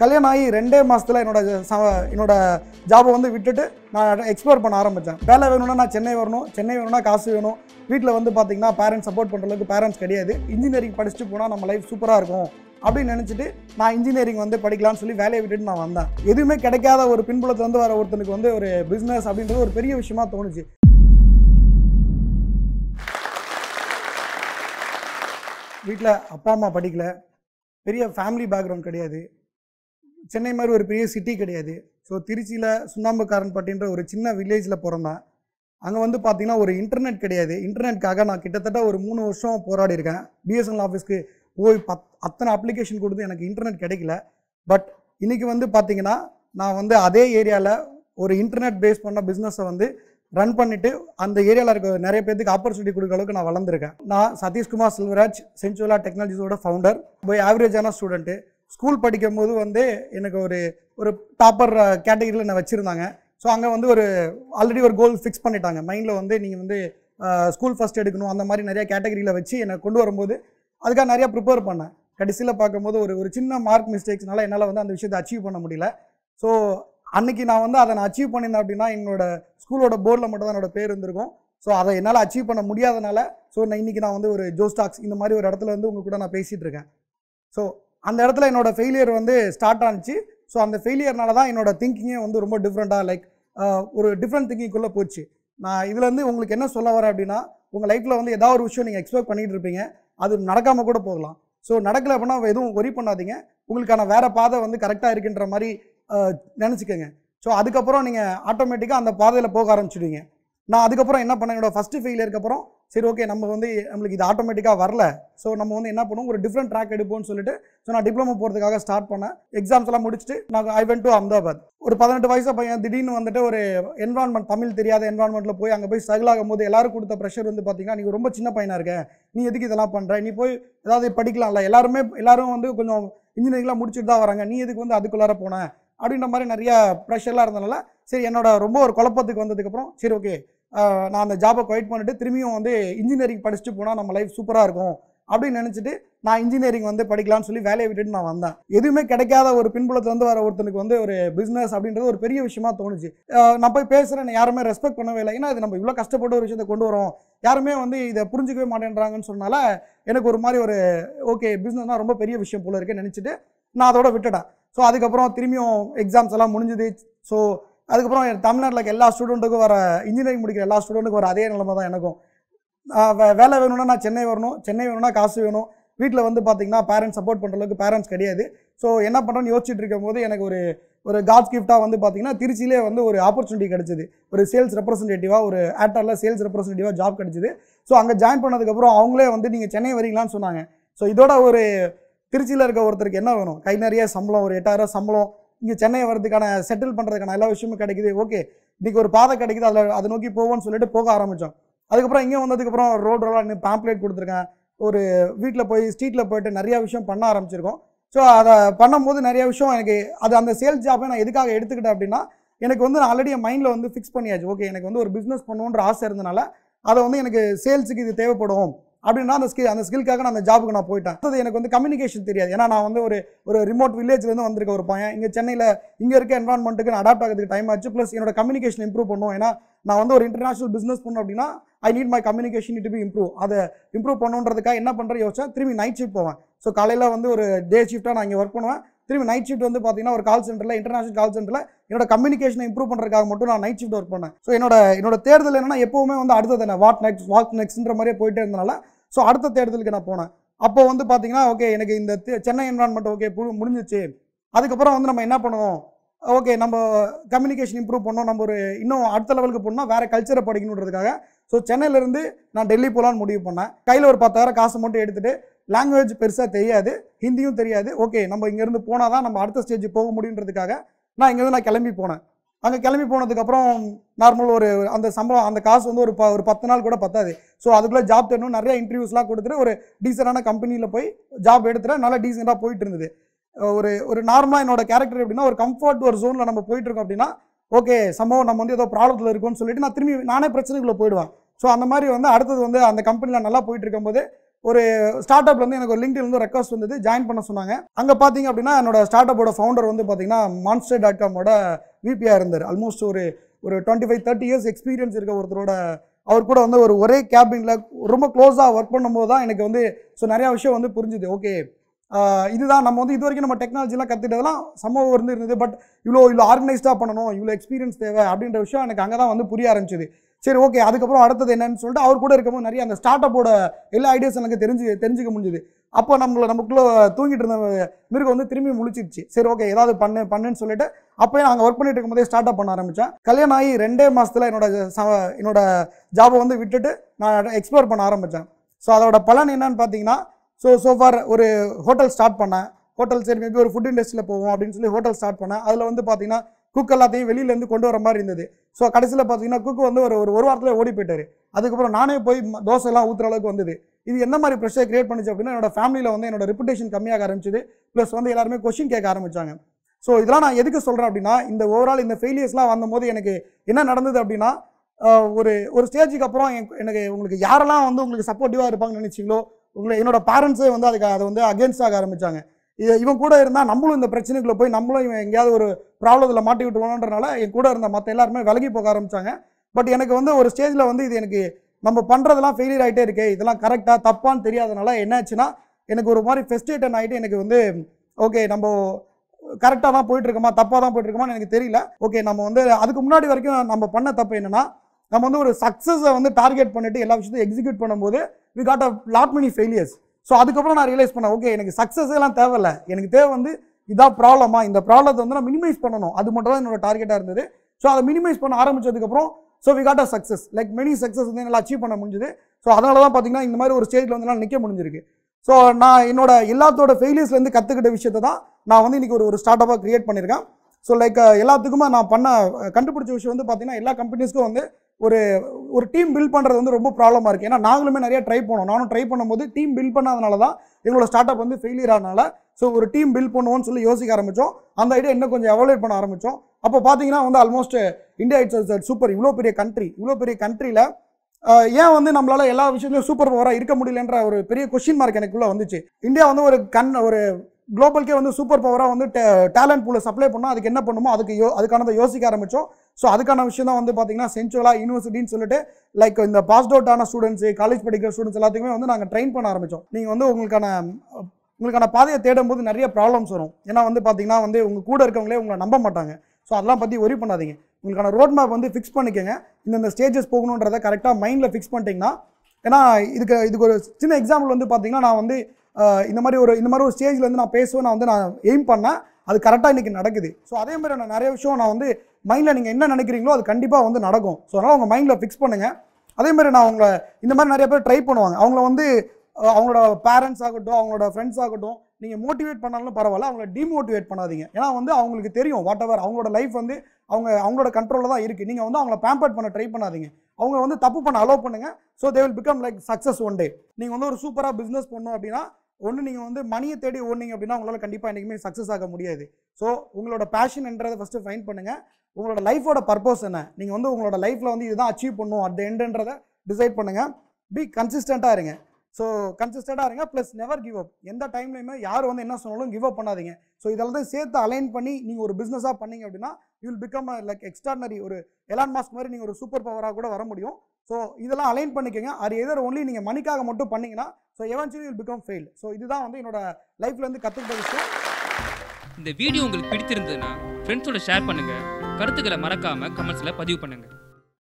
கல்யாணம் ஆகி ரெண்டே மாதத்தில் என்னோட என்னோட ஜாபை வந்து விட்டுட்டு நான் எக்ஸ்ப்ளோர் பண்ண ஆரம்பித்தேன் வேலை வேணும்னா நான் சென்னை வரணும் சென்னை வேணும்னா காசு வேணும் வீட்டில் வந்து பார்த்திங்கன்னா பேரண்ட்ஸ் சப்போர்ட் பண்ணுற அளவுக்கு பேரண்ட்ஸ் கிடையாது இன்ஜினியரிங் படிச்சுட்டு போனால் நம்ம லைஃப் சூப்பராக இருக்கும் அப்படின்னு நினச்சிட்டு நான் இன்ஜினியரிங் வந்து படிக்கலாம்னு சொல்லி வேலையை விட்டுட்டு நான் வந்தேன் எதுவுமே கிடைக்காத ஒரு பின்புலத்துலேருந்து வர ஒருத்தனுக்கு வந்து ஒரு பிஸ்னஸ் அப்படின்றது ஒரு பெரிய விஷயமா தோணுச்சு வீட்டில் அப்பா அம்மா படிக்கலை பெரிய ஃபேமிலி பேக்ரவுண்ட் கிடையாது சென்னை மாதிரி ஒரு பெரிய சிட்டி கிடையாது ஸோ திருச்சியில் சுண்ணாம்புக்காரன் பட்டின்ற ஒரு சின்ன வில்லேஜில் பிறந்தேன் அங்கே வந்து பார்த்தீங்கன்னா ஒரு இன்டர்நெட் கிடையாது இன்டர்நெட்டுக்காக நான் கிட்டத்தட்ட ஒரு மூணு வருஷம் போராடி இருக்கேன் பிஎஸ்என்எல் ஆஃபீஸ்க்கு போய் பத் அத்தனை அப்ளிகேஷன் கொடுத்து எனக்கு இன்டர்நெட் கிடைக்கல பட் இன்றைக்கி வந்து பார்த்தீங்கன்னா நான் வந்து அதே ஏரியாவில் ஒரு இன்டர்நெட் பேஸ் பண்ண பிஸ்னஸை வந்து ரன் பண்ணிவிட்டு அந்த ஏரியாவில் இருக்க நிறைய பேருக்கு ஆப்பர்ச்சுனிட்டி கொடுக்க அளவுக்கு நான் வளர்ந்துருக்கேன் நான் சதீஷ்குமார் செல்வராஜ் சென்சுவலா டெக்னாலஜிஸோட ஃபவுண்டர் போய் ஆவரேஜான ஸ்டூடெண்ட்டு ஸ்கூல் படிக்கும்போது வந்து எனக்கு ஒரு ஒரு டாப்பர் கேட்டகரியில் என்னை வச்சுருந்தாங்க ஸோ அங்கே வந்து ஒரு ஆல்ரெடி ஒரு கோல் ஃபிக்ஸ் பண்ணிட்டாங்க மைண்டில் வந்து நீங்கள் வந்து ஸ்கூல் ஃபஸ்ட் எடுக்கணும் அந்த மாதிரி நிறையா கேட்டகரியில் வச்சு என்னை கொண்டு வரும்போது அதுக்காக நிறையா ப்ரிப்பேர் பண்ணேன் கடைசியில் பார்க்கும்போது ஒரு ஒரு சின்ன மார்க் மிஸ்டேக்ஸ்னால என்னால் வந்து அந்த விஷயத்தை அச்சீவ் பண்ண முடியல ஸோ அன்றைக்கி நான் வந்து அதை நான் அச்சீவ் பண்ணியிருந்தேன் அப்படின்னா என்னோட ஸ்கூலோட போர்டில் மட்டும் தான் என்னோடய பேர் இருந்திருக்கும் ஸோ அதை என்னால் அச்சீவ் பண்ண முடியாதனால ஸோ நான் இன்றைக்கி நான் வந்து ஒரு ஜோஸ்டாக்ஸ் இந்த மாதிரி ஒரு இடத்துல வந்து உங்கள் கூட நான் பேசிகிட்டு இருக்கேன் ஸோ அந்த இடத்துல என்னோட ஃபெயிலியர் வந்து ஸ்டார்ட் ஆனிச்சு ஸோ அந்த ஃபெயிலியர்னால தான் என்னோட திங்கிங்கே வந்து ரொம்ப டிஃப்ரெண்ட்டாக லைக் ஒரு டிஃப்ரெண்ட் திங்கிங்குள்ளே போச்சு நான் இதுலேருந்து உங்களுக்கு என்ன சொல்ல வரேன் அப்படின்னா உங்கள் லைஃப்பில் வந்து ஏதாவது ஒரு விஷயம் நீங்கள் எக்ஸ்பெக்ட் பண்ணிகிட்டு இருப்பீங்க அது நடக்காமல் கூட போகலாம் ஸோ நடக்கலை அப்படின்னா எதுவும் ஒரி பண்ணாதீங்க உங்களுக்கான வேறு பாதை வந்து கரெக்டாக இருக்குன்ற மாதிரி நினச்சிக்கோங்க ஸோ அதுக்கப்புறம் நீங்கள் ஆட்டோமேட்டிக்காக அந்த பாதையில் போக ஆரம்பிச்சுடுவீங்க நான் அதுக்கப்புறம் என்ன பண்ணேன் என்னோடய ஃபஸ்ட்டு ஃபெயிலியருக்கு அப்புறம் சரி ஓகே நம்ம வந்து நம்மளுக்கு இது ஆட்டோமேட்டிக்காக வரல ஸோ நம்ம வந்து என்ன பண்ணுவோம் ஒரு டிஃப்ரெண்ட் ட்ராக் எடுப்போம்னு சொல்லிட்டு ஸோ நான் டிப்ளமோ போகிறதுக்காக ஸ்டார்ட் பண்ணேன் எக்ஸாம்ஸ் எல்லாம் முடிச்சுட்டு நான் ஐ வென்ட் டு அஹமதாபாத் ஒரு பதினெட்டு வயசு பையன் திடீர்னு வந்துட்டு ஒரு என்வரான்மெண்ட் தமிழ் தெரியாத என்வரான்மெண்ட்டில் போய் அங்கே போய் ஸ்ட்ரகிள் ஆகும் போது எல்லாரும் கொடுத்த ப்ரெஷர் வந்து பார்த்தீங்கன்னா நீங்கள் ரொம்ப சின்ன பையனாக இருக்க நீ எதுக்கு இதெல்லாம் பண்ணுற நீ போய் ஏதாவது படிக்கலாம்ல எல்லாருமே எல்லாரும் வந்து கொஞ்சம் இன்ஜினியரிங்லாம் முடிச்சுட்டு தான் வராங்க நீ எதுக்கு வந்து அதுக்குள்ளார போனேன் அப்படின்ற மாதிரி நிறையா ப்ரெஷர்லாம் இருந்தனால சரி என்னோட ரொம்ப ஒரு குழப்பத்துக்கு வந்ததுக்கப்புறம் சரி ஓகே நான் அந்த ஜாப்பை கொயிட் பண்ணிவிட்டு திரும்பியும் வந்து இன்ஜினியரிங் படிச்சுட்டு போனால் நம்ம லைஃப் சூப்பராக இருக்கும் அப்படின்னு நினச்சிட்டு நான் இன்ஜினியரிங் வந்து படிக்கலாம்னு சொல்லி வேலையை விட்டுட்டு நான் வந்தேன் எதுவுமே கிடைக்காத ஒரு பின்புலத்துலேருந்து வர ஒருத்தனுக்கு வந்து ஒரு பிஸ்னஸ் அப்படின்றது ஒரு பெரிய விஷயமா தோணுச்சு நான் போய் பேசுகிறேன் யாருமே ரெஸ்பெக்ட் பண்ணவே இல்லை ஏன்னா இது நம்ம இவ்வளோ கஷ்டப்பட்டு ஒரு விஷயத்தை கொண்டு வரோம் யாருமே வந்து இதை புரிஞ்சிக்கவே மாட்டேன்றாங்கன்னு சொன்னால எனக்கு ஒரு மாதிரி ஒரு ஓகே பிஸ்னஸ்னால் ரொம்ப பெரிய விஷயம் போல இருக்குன்னு நினச்சிட்டு நான் அதோட விட்டுட்டேன் ஸோ அதுக்கப்புறம் திரும்பியும் எக்ஸாம்ஸ் எல்லாம் முடிஞ்சுது ஸோ அதுக்கப்புறம் தமிழ்நாட்டில் எல்லா ஸ்டூடெண்ட்டுக்கும் வர இன்ஜினியரிங் முடிக்கிற எல்லா ஸ்டூடெண்ட்டுக்கும் வர அதே நிலைமை தான் எனக்கும் வேலை வேணும்னா நான் சென்னை வரணும் சென்னை வேணும்னா காசு வேணும் வீட்டில் வந்து பார்த்திங்கன்னா பேரண்ட்ஸ் சப்போர்ட் பண்ணுற அளவுக்கு பேரண்ட்ஸ் கிடையாது ஸோ என்ன பண்ணுறோன்னு யோசிச்சுட்டு இருக்கும்போது எனக்கு ஒரு ஒரு காட்ஸ் கிஃப்ட்டாக வந்து பார்த்திங்கன்னா திருச்சியிலே வந்து ஒரு ஆப்பர்ச்சுனிட்டி கிடச்சிது ஒரு சேல்ஸ் ரெப்ரசன்டேட்டிவாக ஒரு ஆக்டரில் சேல்ஸ் ரெப்ரசன்டேட்டிவாக ஜாப் கிடச்சிது ஸோ அங்கே ஜாயின் பண்ணதுக்கப்புறம் அவங்களே வந்து நீங்கள் சென்னை வரீங்களான்னு சொன்னாங்க ஸோ இதோட ஒரு திருச்சியில் இருக்க ஒருத்தருக்கு என்ன வேணும் கை நிறைய சம்பளம் ஒரு எட்டாயிரம் சம்பளம் இங்கே சென்னை வர்றதுக்கான செட்டில் பண்ணுறதுக்கான எல்லா விஷயமும் கிடைக்குது ஓகே இன்றைக்கி ஒரு பாதை கிடைக்குது அதில் அதை நோக்கி போவோம்னு சொல்லிட்டு போக ஆரம்பித்தோம் அதுக்கப்புறம் இங்கே வந்ததுக்கப்புறம் நின்று பேம்ப்ளேட் கொடுத்துருக்கேன் ஒரு வீட்டில் போய் ஸ்ட்ரீட்டில் போயிட்டு நிறையா விஷயம் பண்ண ஆரம்பிச்சிருக்கோம் ஸோ அதை பண்ணும்போது நிறைய விஷயம் எனக்கு அது அந்த சேல்ஸ் ஜாப்பை நான் எதுக்காக எடுத்துக்கிட்டேன் அப்படின்னா எனக்கு வந்து நான் ஆல்ரெடி மைண்டில் வந்து ஃபிக்ஸ் பண்ணியாச்சு ஓகே எனக்கு வந்து ஒரு பிஸ்னஸ் பண்ணுன்ற ஆசை இருந்தனால அதை வந்து எனக்கு சேல்ஸுக்கு இது தேவைப்படும் அப்படின்னா அந்த ஸ்கில் அந்த ஸ்கில்காக நான் அந்த ஜாபுக்கு நான் போயிட்டேன் அது எனக்கு வந்து கம்யூனிகேஷன் தெரியாது ஏன்னா நான் வந்து ஒரு ஒரு ரிமோட் வில்லேஜ்லேருந்து வந்திருக்க ஒரு பையன் இங்கே சென்னையில் இங்கே இருக்க என்வரான்மெண்ட்டுக்கு நான் அடாப்ட் ஆகிறதுக்கு டைம் ஆச்சு ப்ளஸ் என்னோட கம்யூனிகேஷன் இம்ப்ரூவ் பண்ணும் ஏன்னா நான் வந்து ஒரு இன்டர்நேஷனல் பிஸ்னஸ் பண்ணோம் அப்படின்னா I need my communication to be improve அதை இம்ப்ரூவ் பண்ணுன்றதுக்காக என்ன பண்ணுற யோசிச்சா திரும்பி நைட் ஷிஃப்ட் போவேன் ஸோ காலையில் வந்து ஒரு டே ஷிஃப்ட்டாக நான் இங்கே ஒர்க் பண்ணுவேன் திரும்பி நைட் ஷிஃப்ட் வந்து பார்த்தீங்கன்னா ஒரு கால் சென்டரில் இன்டர்நேஷனல் கால் சென்டரில் என்னோட கம்யூனிகேஷனை இம்ப்ரூவ் பண்ணுறதுக்காக மட்டும் நான் நைட் ஷிஃப்ட் ஒர்க் பண்ணேன் ஸோ என்னோட என்னோட தேர்தல் என்னன்னா எப்போவுமே வந்து அடுத்தது என்ன வாட் நெக்ஸ்ட் வாட் நெக்ஸ்ட்ன்ற மாதிரியே போயிட்டே இருந்தனால ஸோ அடுத்த தேர்தலுக்கு நான் போனேன் அப்போ வந்து பார்த்தீங்கன்னா ஓகே எனக்கு இந்த சென்னை என்வரான்மெண்ட் ஓகே முடிஞ்சிச்சு அதுக்கப்புறம் வந்து நம்ம என்ன பண்ணுவோம் ஓகே நம்ம கம்யூனிகேஷன் இம்ப்ரூவ் பண்ணோம் நம்ம ஒரு இன்னும் அடுத்த லெவலுக்கு போனோம் வேறு கல்ச்சரை படிக்கணுன்றதுக்காக ஸோ சென்னையிலேருந்து நான் டெல்லி போகலான்னு முடிவு பண்ணேன் கையில் ஒரு பத்தாயிரம் காசு மட்டும் எடுத்துகிட்டு லாங்குவேஜ் பெருசாக தெரியாது ஹிந்தியும் தெரியாது ஓகே நம்ம இங்கேருந்து போனால் தான் நம்ம அடுத்த ஸ்டேஜ் போக முடியுன்றதுக்காக நான் இங்கேருந்து நான் கிளம்பி போனேன் அங்கே கிளம்பி போனதுக்கப்புறம் நார்மல் ஒரு அந்த சம்பளம் அந்த காசு வந்து ஒரு ப ஒரு பத்து நாள் கூட பத்தாது ஸோ அதுக்குள்ளே ஜாப் தேடணும் நிறைய இன்டர்வியூஸ்லாம் கொடுத்துட்டு ஒரு டீசெண்டான கம்பெனியில் போய் ஜாப் எடுத்துகிட்டு நல்லா டீசெண்டாக போயிட்டு இருந்தது ஒரு ஒரு நார்மலாக என்னோட கேரக்டர் எப்படின்னா ஒரு கம்ஃபர்ட் ஒரு ஜோனில் நம்ம போயிட்டு இருக்கோம் அப்படின்னா ஓகே சம்பவம் நம்ம வந்து ஏதோ ப்ராப்ளத்தில் இருக்கோன்னு சொல்லிட்டு நான் திரும்பி நானே பிரச்சனைக்குள்ளே போயிடுவேன் ஸோ அந்த மாதிரி வந்து அடுத்தது வந்து அந்த கம்பெனியில் நல்லா போயிட்டு இருக்கும்போது ஒரு ஸ்டார்ட் அப்லேருந்து எனக்கு ஒரு இருந்து ரெக்வஸ்ட் வந்து ஜாயின் பண்ண சொன்னாங்க அங்கே பார்த்தீங்க அப்படின்னா என்னோட ஸ்டார்ட் அப்போட ஃபவுண்டர் வந்து பார்த்தீங்கன்னா மான்ஸ்டர் டாட் காமோட விபியாக இருந்தார் ஆல்மோஸ்ட் ஒரு ஒரு twenty five thirty years experience இருக்க ஒருத்தரோட அவர் கூட வந்து ஒரு ஒரே கேபினில் ரொம்ப க்ளோஸாக ஒர்க் பண்ணும்போது தான் எனக்கு வந்து ஸோ நிறையா விஷயம் வந்து புரிஞ்சுது ஓகே இதுதான் நம்ம வந்து இது வரைக்கும் நம்ம டெக்னாலஜிலாம் கற்றுட்டதெல்லாம் சம்பவம் இருந்து இருந்தது பட் இவ்வளோ இவ்வளோ ஆர்கனைஸ்டாக பண்ணணும் இவ்வளோ எக்ஸ்பீரியன்ஸ் தேவை அப்படின்ற விஷயம் எனக்கு அங்கே தான் வந்து புரிய ஆரம்பிச்சிது சரி ஓகே அதுக்கப்புறம் அடுத்தது என்னன்னு சொல்லிட்டு அவர் கூட இருக்கும்போது நிறைய அந்த ஸ்டார்ட் அப்போட எல்லா ஐடியாஸும் எனக்கு தெரிஞ்சு தெரிஞ்சுக்க முடிஞ்சுது அப்போ நம்மளை நமக்குள்ளே தூங்கிட்டு இருந்த மிருகம் வந்து திரும்பி முழிச்சிருச்சு சரி ஓகே ஏதாவது பண்ணு பண்ணுன்னு சொல்லிட்டு அப்போயே நாங்கள் ஒர்க் பண்ணிட்டு இருக்கும்போதே ஸ்டார்ட் அப் பண்ண ஆரம்பித்தேன் கல்யாணம் ஆகி ரெண்டே மாதத்தில் என்னோட என்னோட ஜாபை வந்து விட்டுட்டு நான் எக்ஸ்ப்ளோர் பண்ண ஆரம்பித்தேன் ஸோ அதோட பலன் என்னன்னு பார்த்தீங்கன்னா ஸோ சோஃபார் ஒரு ஹோட்டல் ஸ்டார்ட் பண்ணேன் ஹோட்டல் சரி மேபி ஒரு ஃபுட் இண்டஸ்ட்ரியில் போவோம் அப்படின்னு சொல்லி ஹோட்டல் ஸ்டார்ட் பண்ணேன் அதில் வந்து பார்த்தீங்கன்னா குக் எல்லாத்தையும் வெளியிலேருந்து கொண்டு வர மாதிரி இருந்தது ஸோ கடைசியில் பார்த்தீங்கன்னா குக் வந்து ஒரு ஒரு வாரத்தில் ஓடி போயிட்டார் அதுக்கப்புறம் நானே போய் தோசைலாம் ஊற்றுற அளவுக்கு வந்தது இது என்ன மாதிரி ப்ரெஷர் கிரியேட் பண்ணுச்சு அப்படின்னா என்னோட ஃபேமிலியில் வந்து என்னோட ரெப்புடேஷன் கம்மியாக ஆரம்பிச்சிது ப்ளஸ் வந்து எல்லாருமே கொஷின் கேட்க ஆரம்பித்தாங்க ஸோ இதெல்லாம் நான் எதுக்கு சொல்கிறேன் அப்படின்னா இந்த ஓவரால் இந்த ஃபெயிலியர்ஸ்லாம் வந்தபோது எனக்கு என்ன நடந்தது அப்படின்னா ஒரு ஒரு ஸ்டேஜுக்கு அப்புறம் எனக்கு உங்களுக்கு யாரெல்லாம் வந்து உங்களுக்கு சப்போர்ட்டிவாக இருப்பாங்கன்னு நினச்சிங்களோ உங்களை என்னோட பேரண்ட்ஸே வந்து அதுக்கு அதை வந்து அகேன்ஸ்டாக ஆக ஆரம்பித்தாங்க இவன் கூட இருந்தால் நம்மளும் இந்த பிரச்சனைக்குள்ளே போய் நம்மளும் இவன் எங்கேயாவது ஒரு ப்ராப்ளத்தில் மாட்டி விட்டுவோன்றனால என் கூட இருந்த மற்ற எல்லாருமே விலகி போக ஆரம்பித்தாங்க பட் எனக்கு வந்து ஒரு ஸ்டேஜில் வந்து இது எனக்கு நம்ம பண்ணுறதெல்லாம் ஃபெயிலியர் ஆகிட்டே இருக்கு இதெல்லாம் கரெக்டாக தப்பான்னு தெரியாதனால என்னாச்சுன்னா எனக்கு ஒரு மாதிரி ஃபெஸ்டேட்டன் ஆகிட்டு எனக்கு வந்து ஓகே நம்ம கரெக்டாக தான் போயிட்டுருக்கோமா தப்பாக தான் போயிட்டுருக்கோமா எனக்கு தெரியல ஓகே நம்ம வந்து அதுக்கு முன்னாடி வரைக்கும் நம்ம பண்ண தப்பு என்னென்னா நம்ம வந்து ஒரு சக்ஸஸை வந்து டார்கெட் பண்ணிவிட்டு எல்லா விஷயத்தையும் எக்ஸிக்யூட் பண்ணும்போது we got a lot many failures so அதுக்கப்புறம் நான் ரியலைஸ் பண்ணேன் ஓகே எனக்கு சக்ஸஸ் எல்லாம் தேவையில்ல எனக்கு தேவை வந்து இதான் ப்ராப்ளமா இந்த ப்ராப்ளத்தை வந்து நான் மினிமைஸ் பண்ணணும் அது மட்டும் தான் என்னோட டார்கெட்டாக இருந்தது ஸோ அதை மினிமைஸ் பண்ண ஆரம்பித்ததுக்கப்புறம் so we got a success like many success வந்து என்னால் அச்சீவ் பண்ண முடிஞ்சுது ஸோ அதனால தான் பார்த்தீங்கன்னா இந்த மாதிரி ஒரு ஸ்டேஜில் வந்து நான் நிற்க முடிஞ்சிருக்கு ஸோ நான் என்னோட எல்லாத்தோட ஃபெயிலியர்ஸ்லேருந்து கற்றுக்கிட்ட விஷயத்தை தான் நான் வந்து இன்றைக்கி ஒரு ஒரு ஸ்டார்ட் அப்பாக க்ரியேட் பண்ணியிருக்கேன் ஸோ லைக் எல்லாத்துக்குமே நான் பண்ண கண்டுபிடிச்ச விஷயம் வந்து பார்த்தீங்கன்னா எல்லா கம்பெனிஸ்க்கும் வந்து ஒரு ஒரு டீம் பில்ட் பண்ணுறது வந்து ரொம்ப ப்ராப்ளமாக இருக்குது ஏன்னா நாங்களுமே நிறைய ட்ரை பண்ணோம் நானும் ட்ரை பண்ணும்போது டீம் பில்ட் பண்ணாதனால தான் எங்களோட ஸ்டார்ட் அப் வந்து ஃபெயிலியர் ஆனால் ஸோ ஒரு டீம் பில்ட் பண்ணுவோம்னு சொல்லி யோசிக்க ஆரம்பித்தோம் அந்த ஐடியா இன்னும் கொஞ்சம் எவலேட் பண்ண ஆரம்பித்தோம் அப்போ பார்த்தீங்கன்னா வந்து ஆல்மோஸ்ட் இந்தியா இட்ஸ் சூப்பர் இவ்வளோ பெரிய கண்ட்ரி இவ்வளோ பெரிய கண்ட்ரியில் ஏன் வந்து நம்மளால் எல்லா விஷயத்தையும் சூப்பர் பவராக இருக்க முடியலன்ற ஒரு பெரிய கொஷின் மார்க் எனக்குள்ளே வந்துச்சு இந்தியா வந்து ஒரு கண் ஒரு குளோபல்கே வந்து சூப்பர் பவராக வந்து டேலண்ட் பூலை சப்ளை பண்ணால் அதுக்கு என்ன பண்ணுமோ அதுக்கு யோ அதுக்கானதை யோசிக்க ஆரம்பித்தோம் ஸோ அதுக்கான விஷயம் தான் வந்து பார்த்தீங்கன்னா சென்ச்சுவலாக யூனிவர்சிட்டின்னு சொல்லிட்டு லைக் இந்த பாஸ்ட் அவுட் ஆன ஸ்டூடெண்ட்ஸு காலேஜ் படிக்கிற ஸ்டூடெண்ட்ஸ் எல்லாத்துக்குமே வந்து நாங்கள் ட்ரெயின் பண்ண ஆரம்பித்தோம் நீங்கள் வந்து உங்களுக்கான உங்களுக்கான பாதையை தேடும் போது நிறைய ப்ராப்ளம்ஸ் வரும் ஏன்னா வந்து பார்த்தீங்கன்னா வந்து உங்கள் கூட இருக்கவங்களே உங்களை நம்ப மாட்டாங்க ஸோ அதெல்லாம் பற்றி ஒரி பண்ணாதீங்க உங்களுக்கான ரோட் மேப் வந்து ஃபிக்ஸ் பண்ணிக்கோங்க இந்தந்த ஸ்டேஜஸ் போகணுன்றதை கரெக்டாக மைண்டில் ஃபிக்ஸ் பண்ணிட்டீங்கன்னா ஏன்னா இதுக்கு இதுக்கு ஒரு சின்ன எக்ஸாம்பிள் வந்து பார்த்தீங்கன்னா நான் வந்து இந்த மாதிரி ஒரு இந்த மாதிரி ஒரு ஸ்டேஜ்லேருந்து நான் பேசுவேன் நான் வந்து நான் எய்ம் பண்ணேன் அது கரெக்டாக இன்றைக்கி நடக்குது ஸோ அதே மாதிரி நான் நிறைய விஷயம் நான் வந்து மைண்டில் நீங்கள் என்ன நினைக்கிறீங்களோ அது கண்டிப்பாக வந்து நடக்கும் ஸோ அதனால் உங்கள் மைண்டில் ஃபிக்ஸ் பண்ணுங்கள் அதே மாதிரி நான் அவங்கள இந்த மாதிரி நிறைய பேர் ட்ரை பண்ணுவாங்க அவங்கள வந்து அவங்களோட பேரண்ட்ஸ் ஆகட்டும் அவங்களோட ஃப்ரெண்ட்ஸ் ஆகட்டும் நீங்கள் மோட்டிவேட் பண்ணாலும் பரவாயில்ல அவங்கள டிமோட்டிவேட் பண்ணாதீங்க ஏன்னா வந்து அவங்களுக்கு தெரியும் வாட் எவர் அவங்களோட லைஃப் வந்து அவங்க அவங்களோட கண்ட்ரோலில் தான் இருக்குது நீங்கள் வந்து அவங்கள பேம்பர்ட் பண்ண ட்ரை பண்ணாதீங்க அவங்க வந்து தப்பு பண்ண அலோவ் பண்ணுங்கள் so they will become like success one day நீங்கள் வந்து ஒரு சூப்பராக பிஸ்னஸ் பண்ணும் அப்படின்னா ஒன்று நீங்கள் வந்து மணியை தேடி ஓடுனிங்க அப்படின்னா உங்களால் கண்டிப்பாக என்றைக்குமே சக்ஸஸ் ஆக முடியாது ஸோ உங்களோட பேஷன்ன்றதை ஃபஸ்ட்டு ஃபைன் பண்ணுங்கள் உங்களோட லைஃபோட பர்பஸ் என்ன நீங்கள் வந்து உங்களோட லைஃப்பில் வந்து இதுதான் அச்சீவ் பண்ணும் அட் எண்டுன்றதை டிசைட் பண்ணுங்கள் பி கன்சிஸ்டண்ட்டாக இருங்க ஸோ கன்சிஸ்டண்டாக இருங்க ப்ளஸ் நெவர் கிவ் அப் எந்த டைம்லையுமே யார் வந்து என்ன சொன்னாலும் கிவ் அப் பண்ணாதீங்க ஸோ இதெல்லாம் சேர்த்து அலைன் பண்ணி நீங்கள் ஒரு பிஸ்னஸாக பண்ணீங்க அப்படின்னா you will become like extraordinary ஒரு எலான் மாஸ்க் மாதிரி நீங்கள் ஒரு சூப்பர் பவராக கூட வர முடியும் ஸோ இதெல்லாம் அலைன் பண்ணிக்கோங்க அது எதர் ஒன்லி நீங்கள் மணிக்காக மட்டும் பண்ணிங்கன்னா so eventually will become fail so இதுதான் வந்து என்னோட லைஃப்லேருந்து கற்றுக்கிட்ட விஷயம் இந்த வீடியோ உங்களுக்கு பிடித்திருந்ததுன்னா ஃப்ரெண்ட்ஸோட ஷேர் பண்ணுங்கள் கருத்துக்களை மறக்காமல் கமெண்ட்ஸில் பதிவு பண்ணுங்கள்